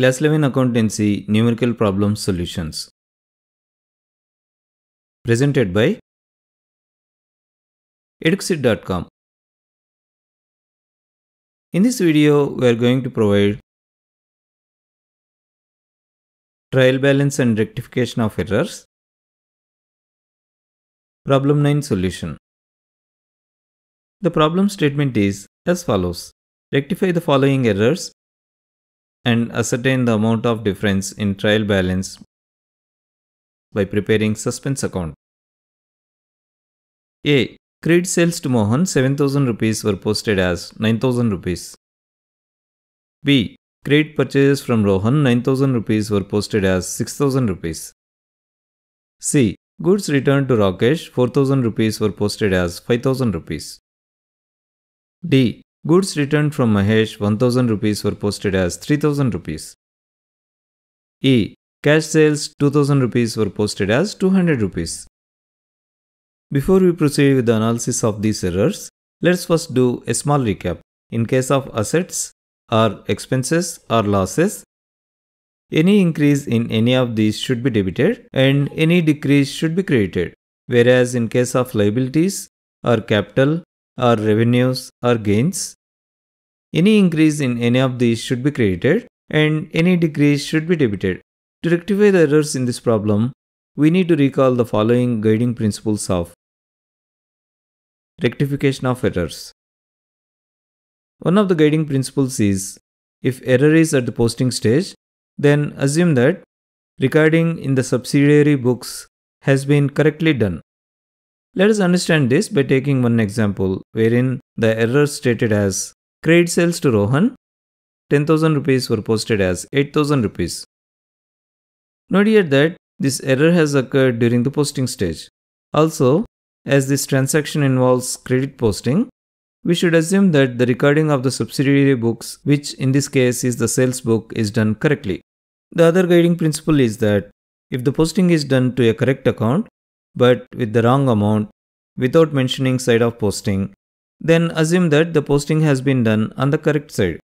Class 11 Accountancy Numerical Problem Solutions Presented by Eduxit.com In this video, we are going to provide Trial balance and rectification of errors Problem 9 solution The problem statement is as follows. Rectify the following errors and ascertain the amount of difference in trial balance by preparing suspense account. A. Credit sales to Mohan 7000 rupees were posted as 9000 rupees. B. Credit purchases from Rohan 9000 rupees were posted as 6000 rupees. C. Goods returned to Rakesh 4000 rupees were posted as 5000 rupees. D. Goods returned from Mahesh 1000 rupees were posted as 3000 rupees. E. Cash sales 2000 rupees were posted as 200 rupees. Before we proceed with the analysis of these errors, let's first do a small recap. In case of assets or expenses or losses, any increase in any of these should be debited and any decrease should be credited. Whereas in case of liabilities or capital our revenues or gains. Any increase in any of these should be credited and any decrease should be debited. To rectify the errors in this problem, we need to recall the following guiding principles of rectification of errors. One of the guiding principles is if error is at the posting stage, then assume that recording in the subsidiary books has been correctly done. Let us understand this by taking one example wherein the error stated as credit sales to Rohan 10,000 rupees were posted as 8,000 rupees. Note here that this error has occurred during the posting stage. Also, as this transaction involves credit posting, we should assume that the recording of the subsidiary books, which in this case is the sales book, is done correctly. The other guiding principle is that if the posting is done to a correct account, but with the wrong amount without mentioning side of posting, then assume that the posting has been done on the correct side.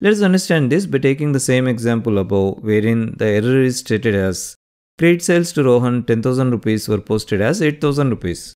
Let us understand this by taking the same example above wherein the error is stated as credit sales to Rohan 10,000 rupees were posted as 8,000 rupees.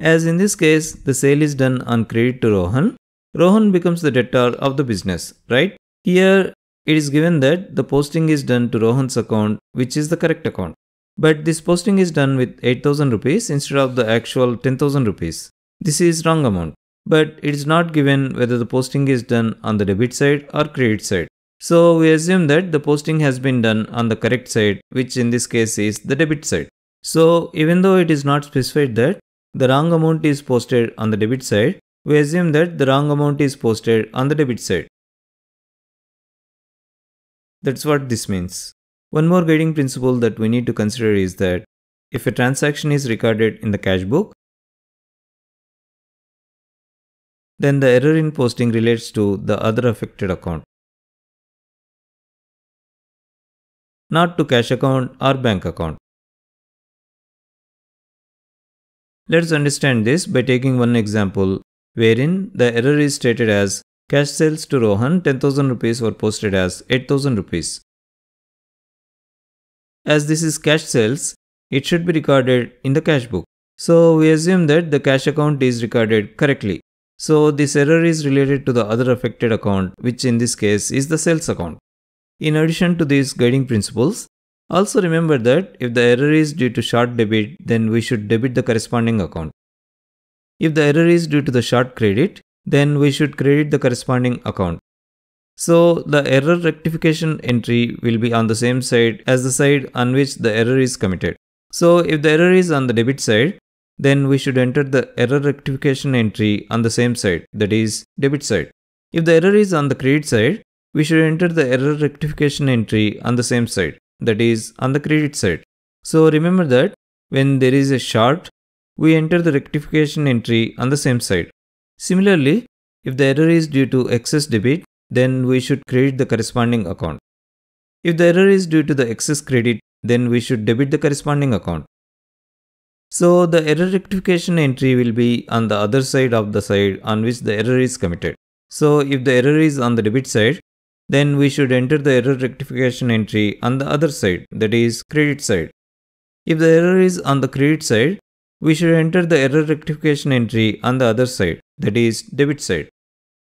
As in this case, the sale is done on credit to Rohan. Rohan becomes the debtor of the business, right? Here, it is given that the posting is done to Rohan's account, which is the correct account. But this posting is done with 8000 rupees instead of the actual 10,000 rupees. This is wrong amount. But it is not given whether the posting is done on the debit side or credit side. So we assume that the posting has been done on the correct side, which in this case is the debit side. So even though it is not specified that the wrong amount is posted on the debit side, we assume that the wrong amount is posted on the debit side. That's what this means. One more guiding principle that we need to consider is that if a transaction is recorded in the cash book, then the error in posting relates to the other affected account, not to cash account or bank account. Let's understand this by taking one example wherein the error is stated as cash sales to Rohan 10,000 rupees were posted as 8,000 rupees as this is cash sales, it should be recorded in the cash book. So we assume that the cash account is recorded correctly. So this error is related to the other affected account, which in this case is the sales account. In addition to these guiding principles, also remember that if the error is due to short debit, then we should debit the corresponding account. If the error is due to the short credit, then we should credit the corresponding account. So the error rectification entry will be on the same side as the side on which the error is committed. So if the error is on the debit side, then we should enter the error rectification entry on the same side, that is debit side. If the error is on the credit side, we should enter the error rectification entry on the same side, that is on the credit side. So remember that when there is a short, we enter the rectification entry on the same side. Similarly, if the error is due to excess debit, then we should credit the corresponding account. If the error is due to the excess credit, then we should debit the corresponding account. So the error rectification entry will be on the other side of the side on which the error is committed. So if the error is on the debit side, then we should enter the error rectification entry on the other side, that is credit side. If the error is on the credit side, we should enter the error rectification entry on the other side, that is debit side.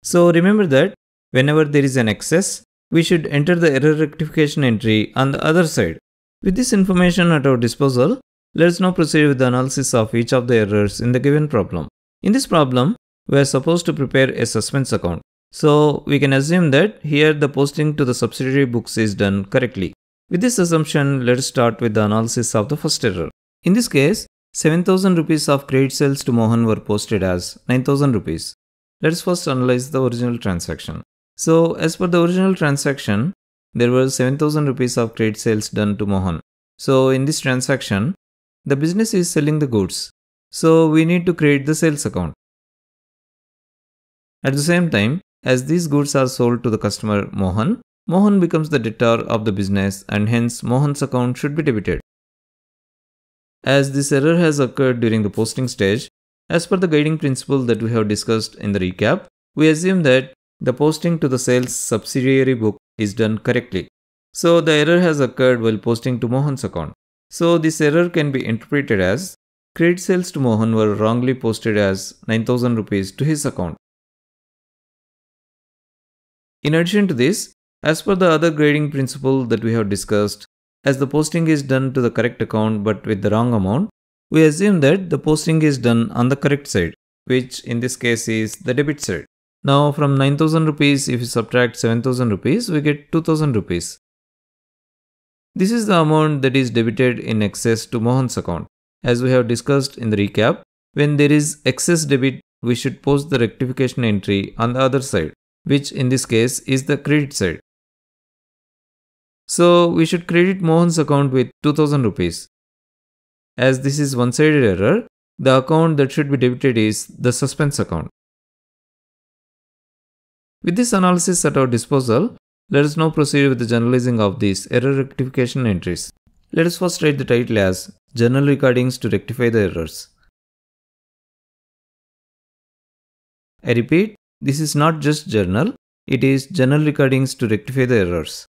So remember that Whenever there is an excess, we should enter the error rectification entry on the other side. With this information at our disposal, let's now proceed with the analysis of each of the errors in the given problem. In this problem, we are supposed to prepare a suspense account. So we can assume that here the posting to the subsidiary books is done correctly. With this assumption, let's start with the analysis of the first error. In this case, 7000 rupees of credit sales to Mohan were posted as 9000 rupees. Let's first analyze the original transaction. So as per the original transaction, there were 7000 rupees of trade sales done to Mohan. So in this transaction, the business is selling the goods. So we need to create the sales account. At the same time, as these goods are sold to the customer Mohan, Mohan becomes the debtor of the business and hence Mohan's account should be debited. As this error has occurred during the posting stage, as per the guiding principle that we have discussed in the recap, we assume that the posting to the sales subsidiary book is done correctly. So the error has occurred while posting to Mohan's account. So this error can be interpreted as credit sales to Mohan were wrongly posted as 9000 rupees to his account. In addition to this, as per the other grading principle that we have discussed, as the posting is done to the correct account but with the wrong amount, we assume that the posting is done on the correct side, which in this case is the debit side. Now from 9000 rupees, if you subtract 7000 rupees, we get 2000 rupees. This is the amount that is debited in excess to Mohan's account. As we have discussed in the recap, when there is excess debit, we should post the rectification entry on the other side, which in this case is the credit side. So we should credit Mohan's account with 2000 rupees. As this is one-sided error, the account that should be debited is the suspense account. With this analysis at our disposal, let us now proceed with the generalizing of these error rectification entries. Let us first write the title as "General Recordings to rectify the errors. I repeat, this is not just journal, it is general recordings to rectify the errors.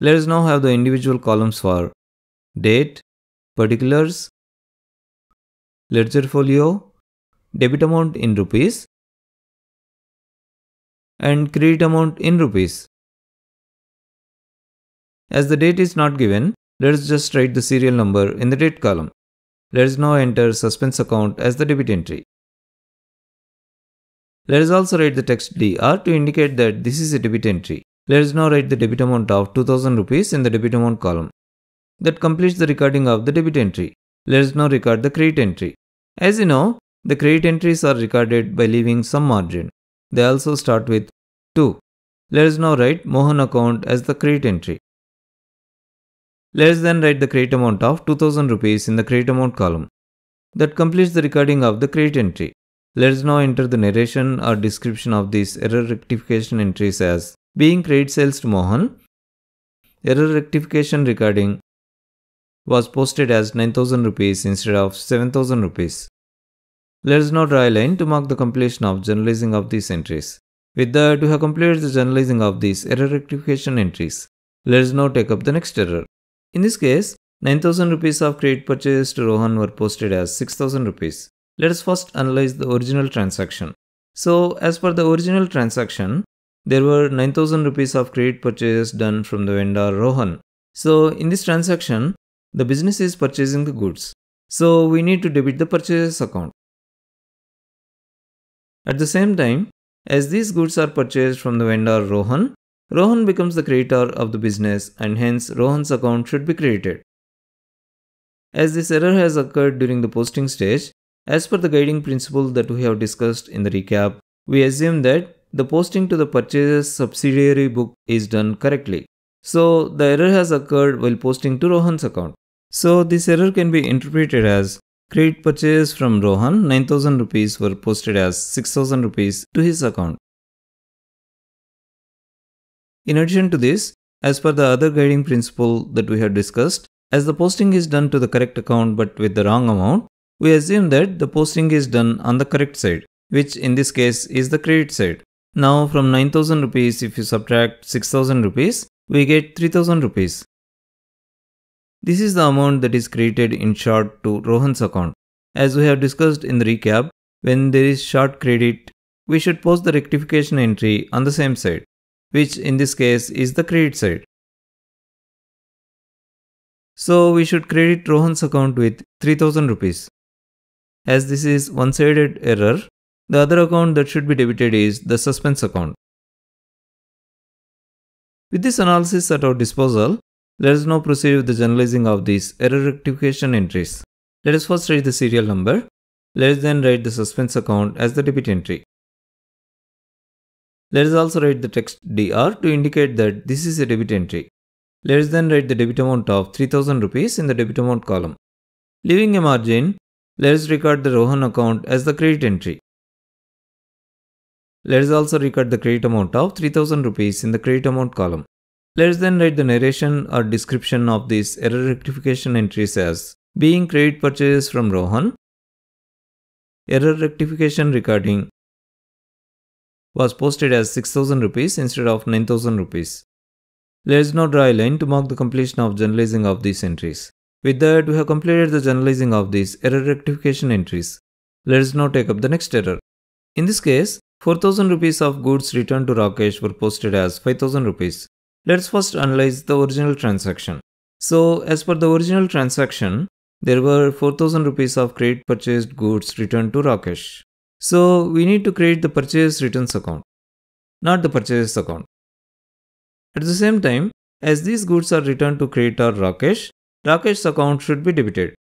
Let us now have the individual columns for date, particulars, ledger folio, debit amount in rupees, and credit amount in rupees. As the date is not given, let us just write the serial number in the date column. Let us now enter suspense account as the debit entry. Let us also write the text DR to indicate that this is a debit entry. Let us now write the debit amount of 2000 rupees in the debit amount column. That completes the recording of the debit entry. Let us now record the credit entry. As you know, the credit entries are recorded by leaving some margin they also start with 2. Let us now write Mohan account as the credit entry. Let us then write the credit amount of 2000 rupees in the credit amount column. That completes the recording of the credit entry. Let us now enter the narration or description of these error rectification entries as being credit sales to Mohan. Error rectification recording was posted as 9000 rupees instead of 7000 rupees. Let us now draw a line to mark the completion of generalizing of these entries. With that, we have completed the generalizing of these error rectification entries. Let us now take up the next error. In this case, 9000 rupees of credit purchase to Rohan were posted as 6000 rupees. Let us first analyze the original transaction. So, as per the original transaction, there were 9000 rupees of credit purchase done from the vendor Rohan. So, in this transaction, the business is purchasing the goods. So, we need to debit the purchases account. At the same time, as these goods are purchased from the vendor Rohan, Rohan becomes the creator of the business and hence Rohan's account should be created. As this error has occurred during the posting stage, as per the guiding principle that we have discussed in the recap, we assume that the posting to the purchaser's subsidiary book is done correctly. So the error has occurred while posting to Rohan's account. So this error can be interpreted as Credit purchase from Rohan 9000 rupees were posted as 6000 rupees to his account. In addition to this, as per the other guiding principle that we have discussed, as the posting is done to the correct account but with the wrong amount, we assume that the posting is done on the correct side, which in this case is the credit side. Now from 9000 rupees if you subtract 6000 rupees, we get 3000 rupees. This is the amount that is credited in short to Rohan's account. As we have discussed in the recap, when there is short credit, we should post the rectification entry on the same side, which in this case is the credit side. So we should credit Rohan's account with 3000 rupees. As this is one-sided error, the other account that should be debited is the suspense account. With this analysis at our disposal, let us now proceed with the generalizing of these error rectification entries. Let us first write the serial number. Let us then write the suspense account as the debit entry. Let us also write the text DR to indicate that this is a debit entry. Let us then write the debit amount of 3000 rupees in the debit amount column. Leaving a margin, let us record the Rohan account as the credit entry. Let us also record the credit amount of 3000 rupees in the credit amount column. Let's then write the narration or description of this error rectification entries as being credit purchase from Rohan, error rectification recording was posted as 6000 rupees instead of 9000 rupees. Let's now draw a line to mark the completion of generalizing of these entries. With that, we have completed the generalizing of these error rectification entries. Let's now take up the next error. In this case, 4000 rupees of goods returned to Rakesh were posted as 5000 rupees. Let's first analyze the original transaction. So as per the original transaction, there were 4000 rupees of credit purchased goods returned to Rakesh. So we need to create the purchase returns account, not the purchase account. At the same time, as these goods are returned to creditor Rakesh, Rakesh's account should be debited.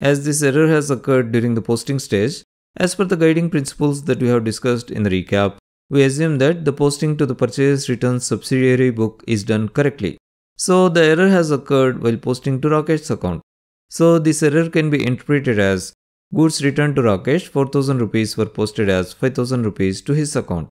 As this error has occurred during the posting stage, as per the guiding principles that we have discussed in the recap, we assume that the posting to the purchase returns subsidiary book is done correctly. So the error has occurred while posting to Rakesh's account. So this error can be interpreted as goods returned to Rakesh 4000 rupees were posted as 5000 rupees to his account.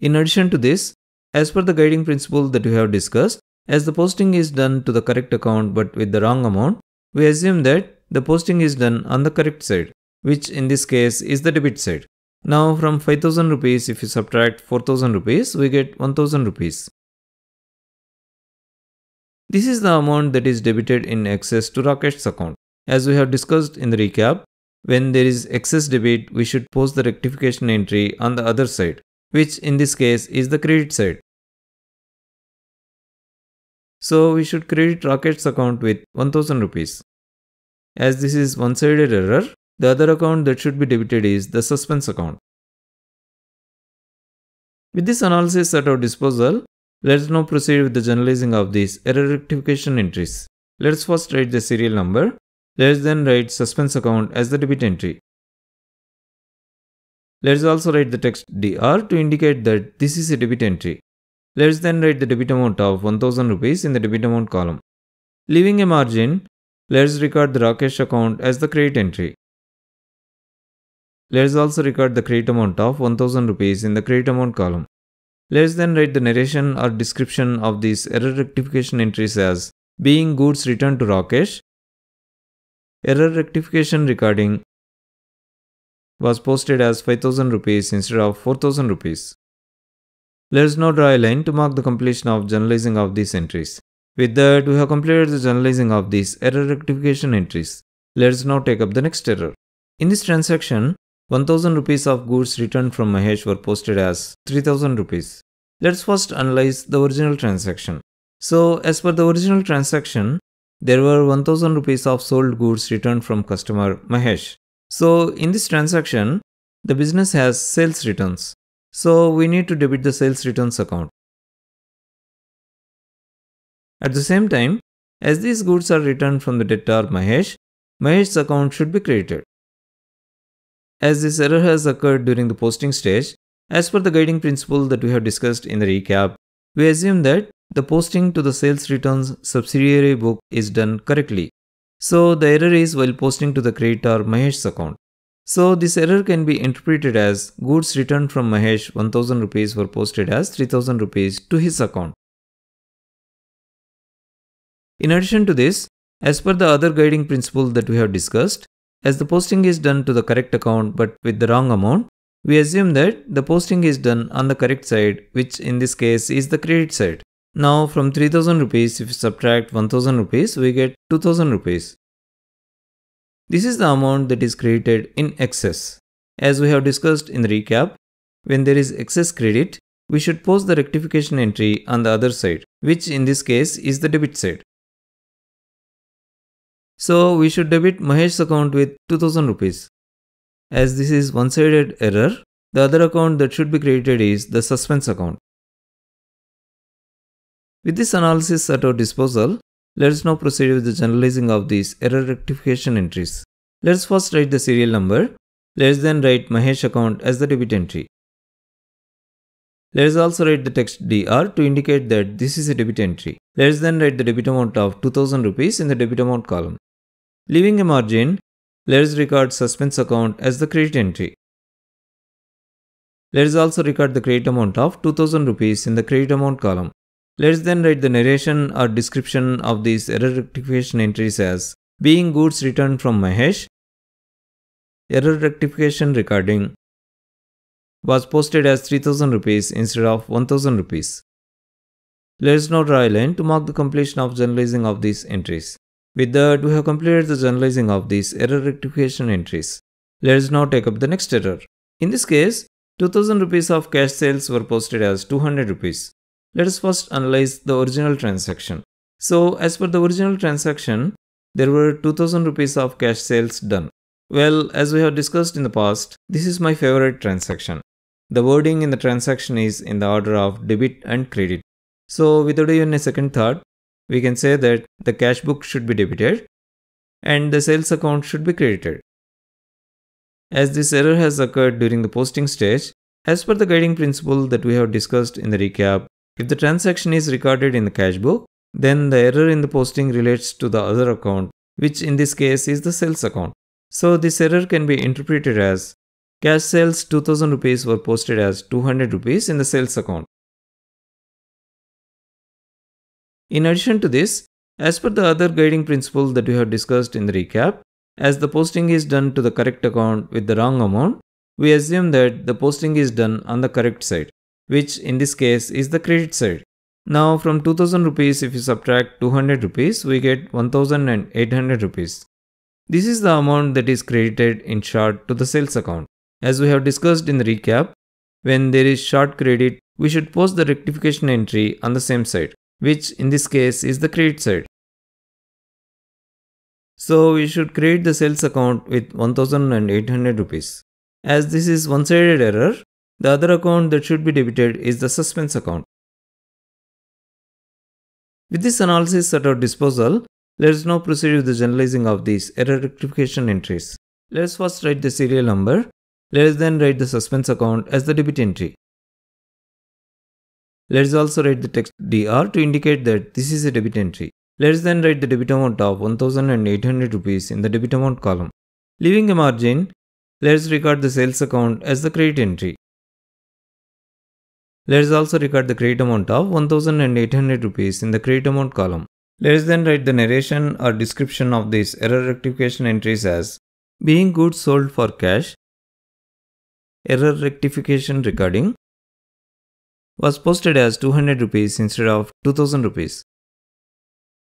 In addition to this, as per the guiding principle that we have discussed, as the posting is done to the correct account but with the wrong amount, we assume that the posting is done on the correct side, which in this case is the debit side. Now from 5000 rupees if you subtract 4000 rupees we get 1000 rupees. This is the amount that is debited in excess to Rakesh's account. As we have discussed in the recap, when there is excess debit we should post the rectification entry on the other side which in this case is the credit side. So we should credit Rakesh's account with 1000 rupees. As this is one-sided error, the other account that should be debited is the suspense account. With this analysis at our disposal, let's now proceed with the generalizing of these error rectification entries. Let's first write the serial number. Let's then write suspense account as the debit entry. Let's also write the text DR to indicate that this is a debit entry. Let's then write the debit amount of 1000 rupees in the debit amount column. Leaving a margin, let's record the Rakesh account as the credit entry. Let us also record the credit amount of 1000 rupees in the credit amount column. Let us then write the narration or description of these error rectification entries as being goods returned to Rakesh, error rectification recording was posted as 5000 rupees instead of 4000 rupees. Let us now draw a line to mark the completion of generalizing of these entries. With that, we have completed the generalizing of these error rectification entries. Let us now take up the next error. In this transaction, 1000 rupees of goods returned from Mahesh were posted as 3000 rupees. Let's first analyze the original transaction. So, as per the original transaction, there were 1000 rupees of sold goods returned from customer Mahesh. So, in this transaction, the business has sales returns. So, we need to debit the sales returns account. At the same time, as these goods are returned from the debtor Mahesh, Mahesh's account should be credited as this error has occurred during the posting stage, as per the guiding principle that we have discussed in the recap, we assume that the posting to the sales returns subsidiary book is done correctly. So the error is while posting to the creditor Mahesh's account. So this error can be interpreted as goods returned from Mahesh 1000 rupees were posted as 3000 rupees to his account. In addition to this, as per the other guiding principle that we have discussed, as the posting is done to the correct account but with the wrong amount, we assume that the posting is done on the correct side, which in this case is the credit side. Now from 3000 rupees, if we subtract 1000 rupees, we get 2000 rupees. This is the amount that is created in excess. As we have discussed in the recap, when there is excess credit, we should post the rectification entry on the other side, which in this case is the debit side. So we should debit Mahesh's account with 2000 rupees. As this is one-sided error, the other account that should be created is the suspense account. With this analysis at our disposal, let us now proceed with the generalizing of these error rectification entries. Let us first write the serial number. Let us then write Mahesh account as the debit entry. Let us also write the text DR to indicate that this is a debit entry. Let us then write the debit amount of 2000 rupees in the debit amount column. Leaving a margin, let us record suspense account as the credit entry. Let us also record the credit amount of 2000 rupees in the credit amount column. Let us then write the narration or description of these error rectification entries as being goods returned from Mahesh, error rectification recording was posted as 3000 rupees instead of 1000 rupees. Let us now draw a line to mark the completion of generalizing of these entries. With that, we have completed the generalizing of these error rectification entries. Let's now take up the next error. In this case, 2000 rupees of cash sales were posted as 200 rupees. Let us first analyze the original transaction. So, as per the original transaction, there were 2000 rupees of cash sales done. Well, as we have discussed in the past, this is my favorite transaction. The wording in the transaction is in the order of debit and credit. So, without even a second thought, we can say that the cash book should be debited and the sales account should be credited. As this error has occurred during the posting stage, as per the guiding principle that we have discussed in the recap, if the transaction is recorded in the cash book, then the error in the posting relates to the other account, which in this case is the sales account. So this error can be interpreted as cash sales 2000 rupees were posted as 200 rupees in the sales account. In addition to this, as per the other guiding principle that we have discussed in the recap, as the posting is done to the correct account with the wrong amount, we assume that the posting is done on the correct side, which in this case is the credit side. Now from 2000 rupees if you subtract 200 rupees we get 1800 rupees. This is the amount that is credited in short to the sales account. As we have discussed in the recap, when there is short credit we should post the rectification entry on the same side which in this case is the credit side. So we should create the sales account with 1800 rupees. As this is one-sided error, the other account that should be debited is the suspense account. With this analysis at our disposal, let us now proceed with the generalizing of these error rectification entries. Let us first write the serial number. Let us then write the suspense account as the debit entry. Let's also write the text DR to indicate that this is a debit entry. Let's then write the debit amount of 1800 rupees in the debit amount column. Leaving a margin, let's record the sales account as the credit entry. Let's also record the credit amount of 1800 rupees in the credit amount column. Let's then write the narration or description of these error rectification entries as being goods sold for cash, error rectification recording, was posted as 200 rupees instead of 2000 rupees.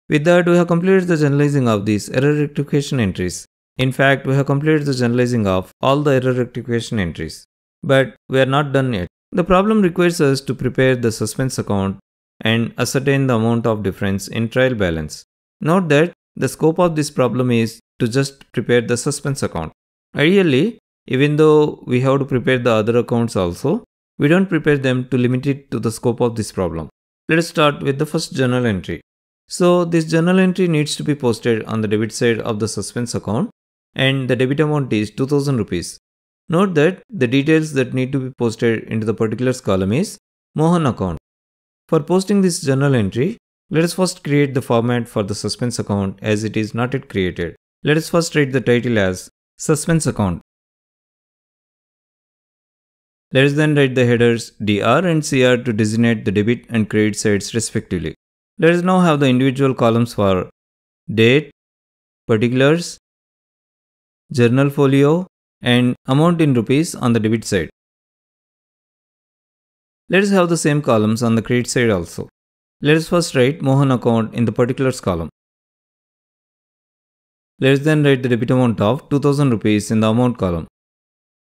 With that, we have completed the generalizing of these error rectification entries. In fact, we have completed the generalizing of all the error rectification entries. But we are not done yet. The problem requires us to prepare the suspense account and ascertain the amount of difference in trial balance. Note that the scope of this problem is to just prepare the suspense account. Ideally, even though we have to prepare the other accounts also, we don't prepare them to limit it to the scope of this problem. Let us start with the first journal entry. So this journal entry needs to be posted on the debit side of the suspense account and the debit amount is 2000 rupees. Note that the details that need to be posted into the particulars column is Mohan account. For posting this journal entry, let us first create the format for the suspense account as it is not yet created. Let us first write the title as suspense account Let's then write the headers dr and cr to designate the debit and credit sides respectively. Let's now have the individual columns for date, particulars, journal folio, and amount in rupees on the debit side. Let's have the same columns on the credit side also. Let's first write Mohan account in the particulars column. Let's then write the debit amount of 2000 rupees in the amount column.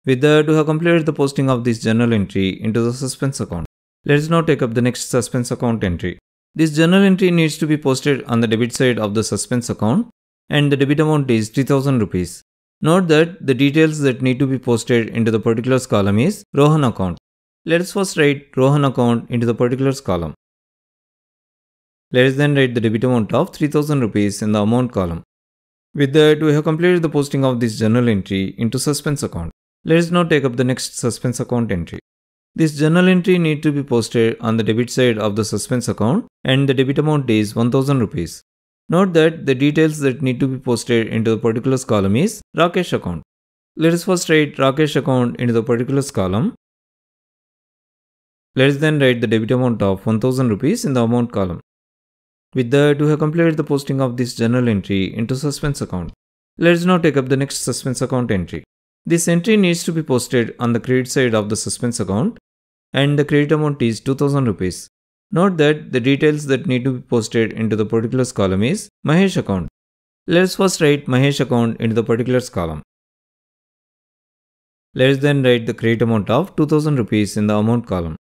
With that, we have completed the posting of this journal entry into the suspense account. Let's now take up the next suspense account entry. This journal entry needs to be posted on the debit side of the suspense account and the debit amount is 3000 rupees. Note that the details that need to be posted into the particulars column is Rohan account. Let's first write Rohan account into the particulars column. Let us then write the debit amount of 3000 rupees in the amount column. With that, we have completed the posting of this journal entry into suspense account. Let's now take up the next suspense account entry. This journal entry need to be posted on the debit side of the suspense account and the debit amount is 1000 rupees. Note that the details that need to be posted into the particulars column is Rakesh account. Let us first write Rakesh account into the particulars column. Let us then write the debit amount of 1000 rupees in the amount column. With that, we have completed the posting of this journal entry into suspense account. Let us now take up the next suspense account entry. This entry needs to be posted on the credit side of the suspense account and the credit amount is 2000 rupees. Note that the details that need to be posted into the particulars column is Mahesh account. Let's first write Mahesh account into the particulars column. Let's then write the credit amount of 2000 rupees in the amount column.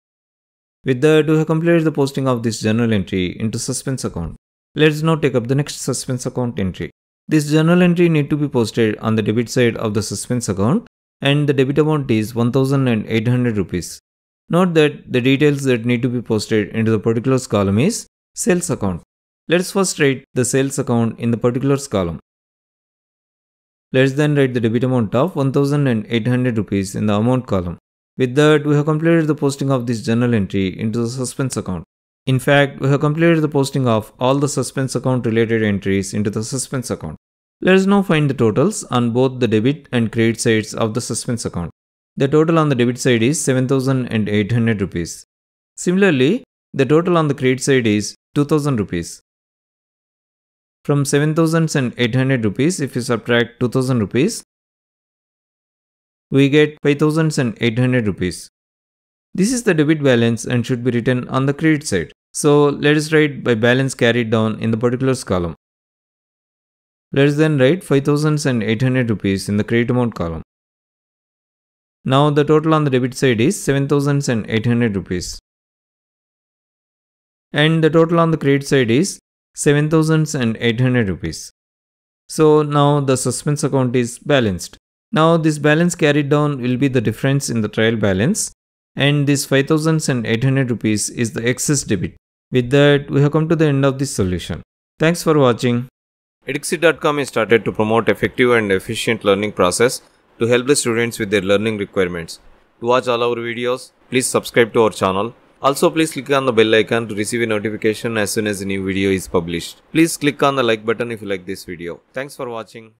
With that, we have completed the posting of this general entry into suspense account. Let's now take up the next suspense account entry. This journal entry need to be posted on the debit side of the suspense account and the debit amount is 1800 rupees. Note that the details that need to be posted into the particulars column is sales account. Let's first write the sales account in the particulars column. Let's then write the debit amount of 1800 rupees in the amount column. With that, we have completed the posting of this journal entry into the suspense account. In fact, we have completed the posting of all the suspense account related entries into the suspense account. Let us now find the totals on both the debit and credit sides of the suspense account. The total on the debit side is 7800 rupees. Similarly, the total on the credit side is 2000 rupees. From 7800 rupees, if you subtract 2000 rupees, we get 5800 rupees. This is the debit balance and should be written on the credit side. So let us write by balance carried down in the particulars column. Let us then write 5800 rupees in the credit amount column. Now the total on the debit side is 7800 rupees. And the total on the credit side is 7800 rupees. So now the suspense account is balanced. Now this balance carried down will be the difference in the trial balance and this 5800 rupees is the excess debit. With that, we have come to the end of this solution. Thanks for watching. Edixit.com is started to promote effective and efficient learning process to help the students with their learning requirements. To watch all our videos, please subscribe to our channel. Also, please click on the bell icon to receive a notification as soon as a new video is published. Please click on the like button if you like this video. Thanks for watching.